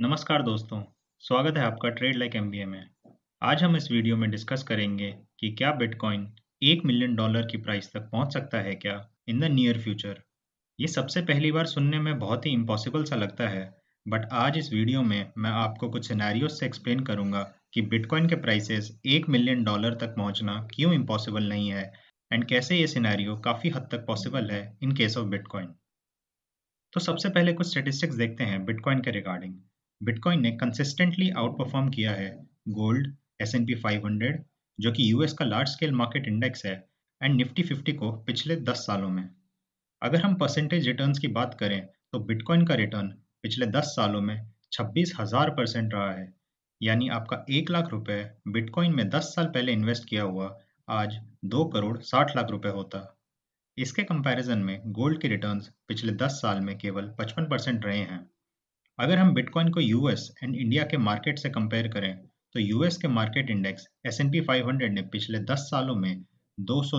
नमस्कार दोस्तों स्वागत है आपका ट्रेड लाइक एम में आज हम इस वीडियो में डिस्कस करेंगे कि क्या बिटकॉइन एक मिलियन डॉलर की प्राइस तक पहुंच सकता है क्या इन द नियर फ्यूचर ये सबसे पहली बार सुनने में बहुत ही इम्पॉसिबल सा लगता है बट आज इस वीडियो में मैं आपको कुछ सिनेरियो से एक्सप्लेन करूंगा कि बिटकॉइन के प्राइसेस एक मिलियन डॉलर तक पहुंचना क्यों इम्पॉसिबल नहीं है एंड कैसे ये सिनेरियो काफ़ी हद तक पॉसिबल है इन केस ऑफ बिटकॉइन तो सबसे पहले कुछ स्टेटिस्टिक्स देखते हैं बिटकॉइन के रिगार्डिंग बिटकॉइन ने कंसिस्टेंटली आउट परफॉर्म किया है gold S N P five hundred जो कि यूएस का लार्ज स्केल मार्केट इंडेक्स है एंड निफ्टी फिफ्टी को पिछले दस सालों में अगर हम परसेंटेज रिटर्न की बात करें तो बिटकॉइन का रिटर्न पिछले दस सालों में छब्बीस हजार परसेंट रहा है यानी आपका एक लाख रुपए बिटकॉइन में दस साल पहले इन्वेस्ट किया हुआ आज दो करोड़ साठ लाख रुपए होता इसके कंपैरिजन में गोल्ड के रिटर्न्स पिछले दस साल में केवल पचपन परसेंट रहे हैं अगर हम बिटकॉइन को यूएस एंड इंडिया के मार्केट से कंपेयर करें तो यूएस के market index S N hundred ने पिछले दस सालों में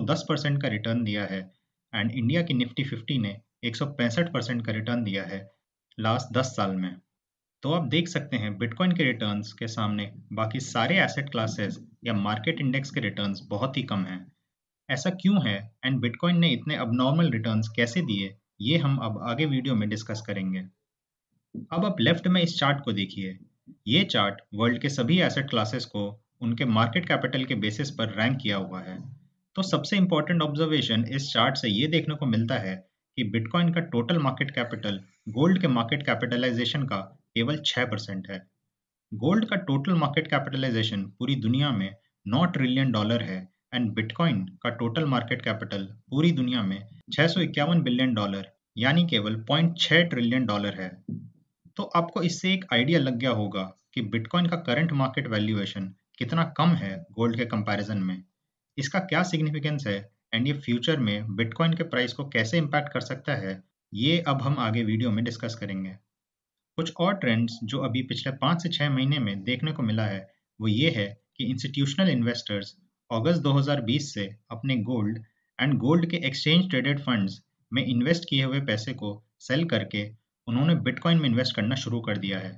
दस परसेंट का रिटर्न दिया है एंड इंडिया की निफ्टी फिफ्टी ने पैंसठ परसेंट का रिटर्न दिया है लास्ट दस साल में तो आप देख सकते हैं बिटकॉइन के रिटर्न्स के सामने बाकी सारे एसेट क्लासेस या मार्केट इंडेक्स के रिटर्न्स बहुत ही कम हैं ऐसा क्यों है एंड बिटकॉइन ने इतने अब नॉर्मल रिटर्न्स कैसे दिए ये हम अब आगे वीडियो में डिस्कस करेंगे अब आप लेफ्ट में इस चार्ट को देखिए ये चार्ट वर्ल्ड के सभी एसेट क्लासेस को उनके मार्केट कैपिटल के बेसिस पर रैंक किया हुआ है तो सबसे इंपॉर्टेंट ऑब्जर्वेशन इस चार्ट से ये देखने को मिलता है कि बिटकॉइन का टोटल मार्केट कैपिटल गोल्ड के मार्केट कैपिटलाइजेशन का केवल छः परसेंट है गोल्ड का टोटल मार्केट कैपिटलाइजेशन पूरी दुनिया में नौ ट्रिलियन डॉलर है एंड बिटकॉइन का टोटल मार्केट कैपिटल पूरी दुनिया में छः बिलियन डॉलर यानी केवल पॉइंट ट्रिलियन डॉलर है तो आपको इससे एक आइडिया लग गया होगा कि बिटकॉइन का करंट मार्केट वैल्यूएशन कितना कम है गोल्ड के कंपैरिजन में इसका क्या सिग्निफिकेंस है एंड ये फ्यूचर में बिटकॉइन के प्राइस को कैसे इम्पैक्ट कर सकता है ये अब हम आगे वीडियो में डिस्कस करेंगे कुछ और ट्रेंड्स जो अभी पिछले पाँच से छः महीने में देखने को मिला है वो ये है कि इंस्टीट्यूशनल इन्वेस्टर्स अगस्त 2020 से अपने गोल्ड एंड गोल्ड के एक्सचेंज ट्रेडेड फंड्स में इन्वेस्ट किए हुए पैसे को सेल करके उन्होंने बिटकॉइन में इन्वेस्ट करना शुरू कर दिया है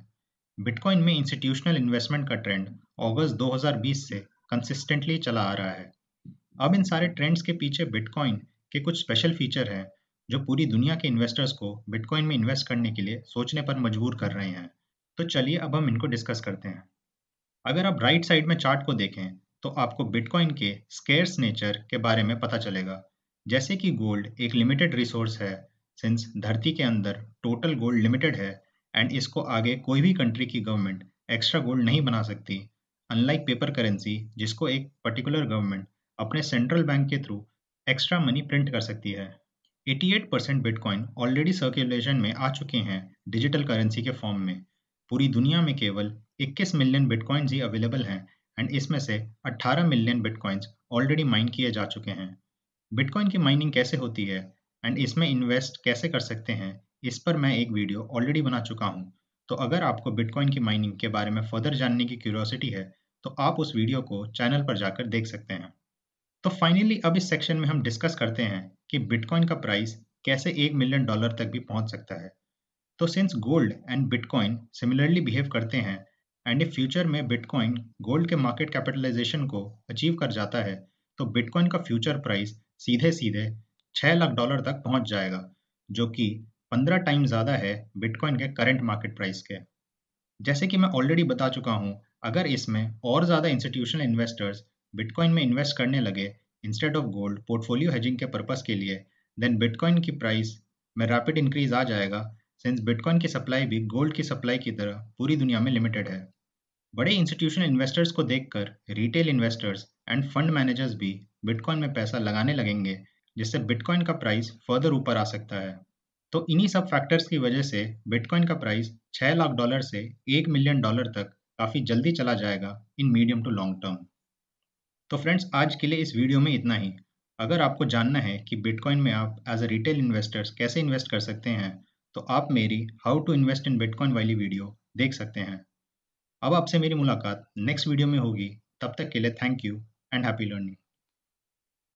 बिटकॉइन में इंस्टीट्यूशनल इन्वेस्टमेंट का ट्रेंड अगस्त 2020 से कंसिस्टेंटली चला आ रहा है अब इन सारे ट्रेंड्स के पीछे बिटकॉइन के कुछ स्पेशल फीचर हैं जो पूरी दुनिया के इन्वेस्टर्स को बिटकॉइन में इन्वेस्ट करने के लिए सोचने पर मजबूर कर रहे हैं तो चलिए अब हम इनको डिस्कस करते हैं अगर आप राइट साइड में चार्ट को देखें तो आपको बिटकॉइन के स्केर्स नेचर के बारे में पता चलेगा जैसे कि गोल्ड एक लिमिटेड रिसोर्स है सिंस धरती के अंदर टोटल गोल्ड लिमिटेड है एंड इसको आगे कोई भी कंट्री की गवर्नमेंट एक्स्ट्रा गोल्ड नहीं बना सकती अनलाइक पेपर करेंसी जिसको एक पर्टिकुलर गवर्नमेंट अपने सेंट्रल बैंक के थ्रू एक्स्ट्रा मनी प्रिंट कर सकती है 88 परसेंट बिटकॉइन ऑलरेडी सर्कुलेशन में आ चुके हैं डिजिटल करेंसी के फॉर्म में पूरी दुनिया में केवल 21 मिलियन बिटकॉइंस ही अवेलेबल हैं एंड इसमें से 18 मिलियन बिटकॉइंस ऑलरेडी माइन किए जा चुके हैं बिटकॉइन की माइनिंग कैसे होती है एंड इसमें इन्वेस्ट कैसे कर सकते हैं इस पर मैं एक वीडियो ऑलरेडी बना चुका हूँ तो अगर आपको बिटकॉइन की माइनिंग के बारे में फर्दर जानने की क्यूरोसिटी है तो आप उस वीडियो को चैनल पर जाकर देख सकते हैं तो फाइनली अब इस सेक्शन में हम डिस्कस करते हैं कि बिटकॉइन का प्राइस कैसे एक मिलियन डॉलर तक भी पहुंच सकता है तो since gold and bitcoin similarly behave करते हैं एंड इफ फ्यूचर में बिटकॉइन गोल्ड के मार्केट कैपिटलाइजेशन को अचीव कर जाता है तो बिटकॉइन का फ्यूचर प्राइस सीधे सीधे छह लाख डॉलर तक पहुंच जाएगा जो कि पंद्रह टाइम ज़्यादा है बिटकॉइन के करंट मार्केट प्राइस के जैसे कि मैं ऑलरेडी बता चुका हूं अगर इसमें और ज़्यादा इंस्टीट्यूशनल इन्वेस्टर्स बिटकॉइन में इन्वेस्ट करने लगे instead of gold portfolio hedging के पर्पज़ के लिए देन बिटकॉइन की प्राइस में रैपिड इंक्रीज आ जाएगा सिंस बिटकॉइन की सप्लाई भी गोल्ड की सप्लाई की तरह पूरी दुनिया में लिमिटेड है बड़े इंस्टीट्यूशनल इन्वेस्टर्स को देखकर retail investors and fund managers भी बिटकॉइन में पैसा लगाने लगेंगे जिससे बिटकॉइन का प्राइस फर्दर ऊपर आ सकता है तो इन्हीं सब फैक्टर्स की वजह से बिटकॉइन का प्राइस 6 लाख डॉलर से 1 मिलियन डॉलर तक काफ़ी जल्दी चला जाएगा in medium to long term तो फ्रेंड्स आज के लिए इस वीडियो में इतना ही अगर आपको जानना है कि बिटकॉइन में आप एज अ रिटेल इन्वेस्टर्स कैसे इन्वेस्ट कर सकते हैं तो आप मेरी how to invest in bitcoin वाली वीडियो देख सकते हैं अब आपसे मेरी मुलाकात नेक्स्ट वीडियो में होगी तब तक के लिए thank you and happy learning